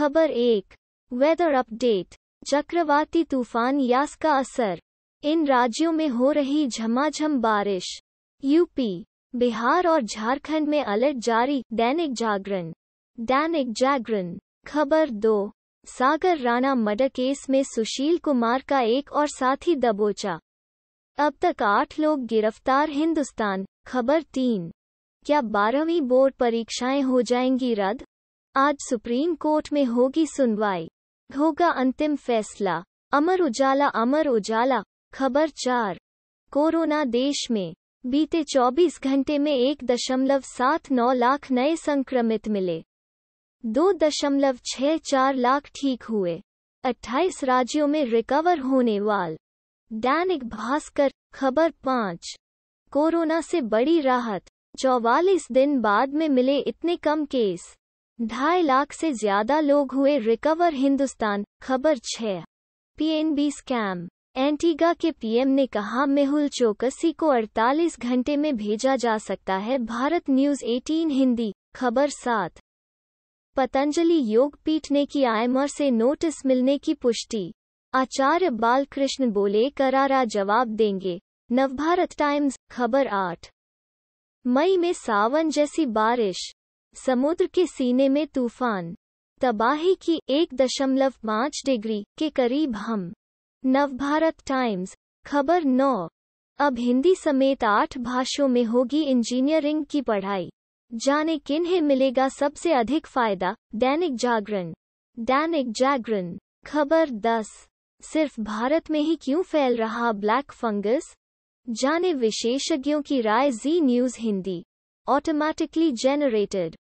खबर एक weather update चक्रवाती तूफान यास का असर इन राज्यों में हो रही झमाझम बारिश यूपी बिहार और झारखंड में अलर्ट जारी दैनिक जागरण दैनिक जागरण खबर दो सागर राणा मर्डर केस में सुशील कुमार का एक और साथी दबोचा अब तक आठ लोग गिरफ्तार हिंदुस्तान खबर तीन क्या बारहवीं बोर्ड परीक्षाएं हो जाएंगी रद्द आज सुप्रीम कोर्ट में होगी सुनवाई होगा अंतिम फैसला अमर उजाला अमर उजाला खबर चार कोरोना देश में बीते 24 घंटे में एक दशमलव सात नौ लाख नए संक्रमित मिले दो दशमलव छः चार लाख ठीक हुए 28 राज्यों में रिकवर होने वाल दैनिक भास्कर खबर पाँच कोरोना से बड़ी राहत चौवालीस दिन बाद में मिले इतने कम केस ढाई लाख से ज्यादा लोग हुए रिकवर हिंदुस्तान खबर छः पीएनबी स्कैम एंटीगा के पीएम ने कहा मेहुल चौकसी को 48 घंटे में भेजा जा सकता है भारत न्यूज 18 हिंदी खबर सात पतंजलि योग पीठ ने की आयमर से नोटिस मिलने की पुष्टि आचार्य बालकृष्ण बोले करारा जवाब देंगे नवभारत टाइम्स खबर आठ मई में सावन जैसी बारिश समुद्र के सीने में तूफान तबाही की एक दशमलव पाँच डिग्री के करीब हम नवभारत टाइम्स खबर नौ अब हिंदी समेत आठ भाषाओं में होगी इंजीनियरिंग की पढ़ाई जाने किन्हें मिलेगा सबसे अधिक फायदा दैनिक जागरण दैनिक जागरण खबर दस सिर्फ भारत में ही क्यों फैल रहा ब्लैक फंगस जाने विशेषज्ञों की राय Zee news Hindi automatically generated